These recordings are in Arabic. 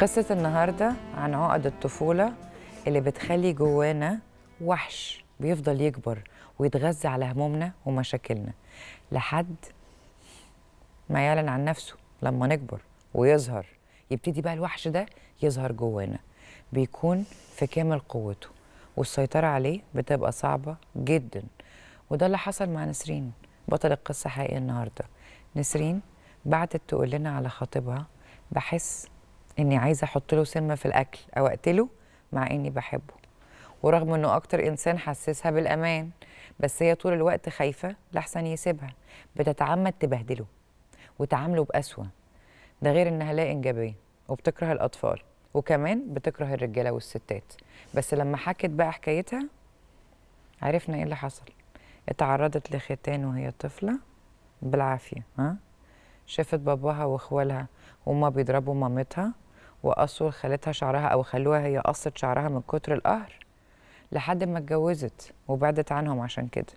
قصة النهاردة عن عقد الطفولة اللي بتخلي جوانا وحش بيفضل يكبر ويتغذى على همومنا ومشاكلنا لحد ما يعلن عن نفسه لما نكبر ويظهر يبتدي بقى الوحش ده يظهر جوانا بيكون في كامل قوته والسيطرة عليه بتبقى صعبة جدا وده اللي حصل مع نسرين بطل القصة حقيقي النهاردة نسرين بعتت تقول لنا على خطيبها بحس اني عايزه احط له سم في الاكل او اقتله مع اني بحبه ورغم انه اكتر انسان حسسها بالامان بس هي طول الوقت خايفه لاحسن يسيبها بتتعمد تبهدله وتعامله بأسوأ ده غير انها لا انجابيه وبتكره الاطفال وكمان بتكره الرجاله والستات بس لما حكت بقى حكايتها عرفنا ايه اللي حصل اتعرضت لختان وهي طفله بالعافيه ها شافت باباها واخوالها وما بيضربوا مامتها وقصوا خلتها شعرها او خلوها هي قصت شعرها من كتر القهر لحد ما اتجوزت وبعدت عنهم عشان كده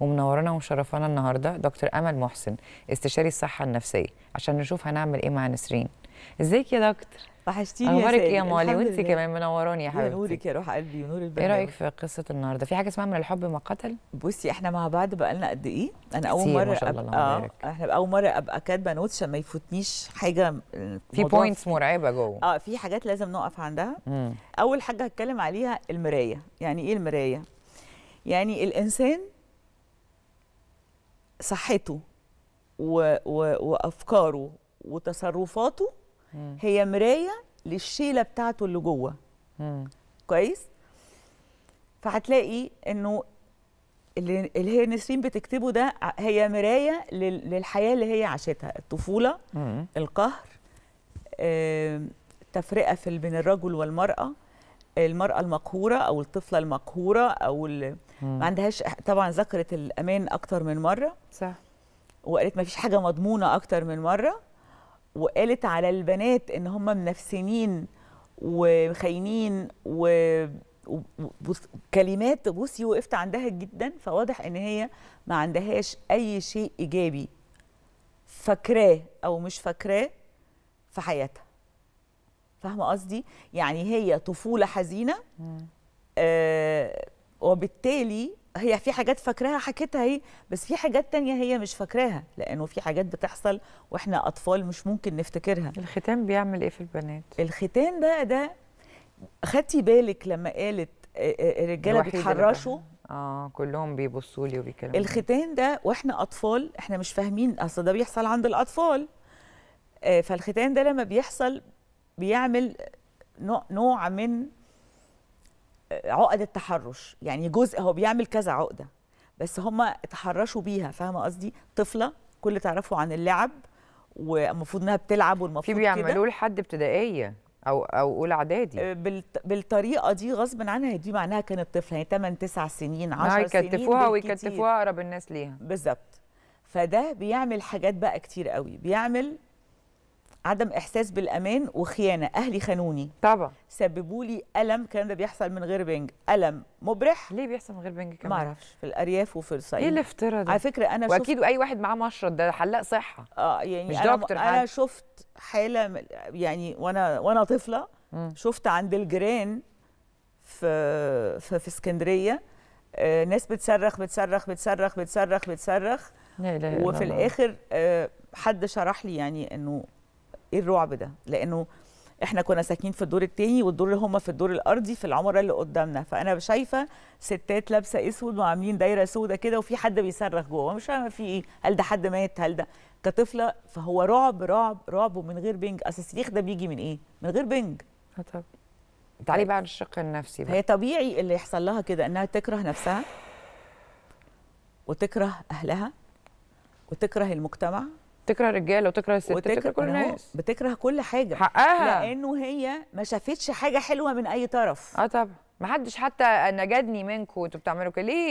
ومنورانا ومشرفانا النهارده دكتور امل محسن استشاري الصحه النفسيه عشان نشوف هنعمل ايه مع نسرين ازيك يا دكتور وحشتيني يا اخبارك ايه يا مالي وانت كمان منوراني يا حبيبتي نورك يا روح قلبي ونور البلد ايه رايك في قصه النهارده في حاجه اسمها من الحب ما قتل بصي احنا مع بعض بقالنا قد ايه انا اول مره ما شاء الله أبقى آه احنا اول مره ابقى كاتبه نوتس عشان ما يفوتنيش حاجه في بوينتس مرعبه جوه اه في حاجات لازم نقف عندها مم. اول حاجه هتكلم عليها المرايه يعني ايه المرايه يعني الانسان صحته و... و... وافكاره وتصرفاته هي مرايه للشيله بتاعته اللي جوه كويس فهتلاقي انه اللي, اللي هي نسرين بتكتبه ده هي مرايه للحياه اللي هي عاشتها الطفوله مم. القهر تفرقه في بين الرجل والمراه المراه المقهوره او الطفله المقهوره او ما عندهاش طبعا ذكرت الامان اكتر من مره صح وقالت ما فيش حاجه مضمونه اكتر من مره وقالت على البنات ان هم منفسنين وخاينين و... كلمات بصي وقفت عندها جدا فواضح ان هي ما عندهاش اي شيء ايجابي فاكراه او مش فاكراه في حياتها فاهمه قصدي يعني هي طفوله حزينه آه وبالتالي هي في حاجات فاكراها حكيتها اهي بس في حاجات تانية هي مش فاكراها لانه في حاجات بتحصل واحنا اطفال مش ممكن نفتكرها الختان بيعمل ايه في البنات الختان بقى ده خدتي بالك لما قالت آه، آه، آه، الرجاله بيتحرشوا اه كلهم بيبصوا لي وبيكلموا الختان ده واحنا اطفال احنا مش فاهمين اصل ده بيحصل عند الاطفال فالختان ده لما بيحصل بيعمل نوع من عقد التحرش يعني جزء هو بيعمل كذا عقده بس هم اتحرشوا بيها فاهمه قصدي طفله كل تعرفه عن اللعب والمفروض انها بتلعب والمفروض في بيعملوه لحد ابتدائيه او او اولى اعدادي آه، بالطريقه دي غصب عنها دي معناها كانت طفله يعني 8 9 سنين 10 سنين يكتفوها ويكتفوها اقرب الناس ليها بالظبط فده بيعمل حاجات بقى كتير قوي بيعمل عدم احساس بالامان وخيانه اهلي خانوني طبعا سببوا لي الم كان ده بيحصل من غير بنج الم مبرح ليه بيحصل من غير بنج كمان ما اعرفش في الارياف وفي الصعيد ايه الافتراء ده على فكره انا واكيد شفت... اي واحد معاه مشرط ده حلاق صحه اه يعني مش أنا... دكتور انا حد. شفت حاله يعني وانا وانا طفله م. شفت عند الجيران في في, في اسكندريه آه ناس بتصرخ بتصرخ بتصرخ بتصرخ بتصرخ وفي الاخر آه حد شرح لي يعني انه ايه الرعب ده لانه احنا كنا ساكنين في الدور التاني والدور اللي هم في الدور الارضي في العمره اللي قدامنا فانا شايفه ستات لابسه اسود وعاملين دايره سودة كده وفي حد بيصرخ جوه مش فاهمه في ايه هل ده حد مات هل ده كطفله فهو رعب رعب رعب ومن غير بنج اصل الصريخ ده بيجي من ايه من غير بنج آه، طب تعالي بقى الشق النفسي بقى. هي طبيعي اللي يحصل لها كده انها تكره نفسها وتكره اهلها وتكره المجتمع تكره الرجال وتكره الستات وتكره كل الناس بتكره كل حاجه حقها لانه هي ما شافتش حاجه حلوه من اي طرف اه طبعا ما حدش حتى نجدني منكم وانتوا بتعملوا كده ليه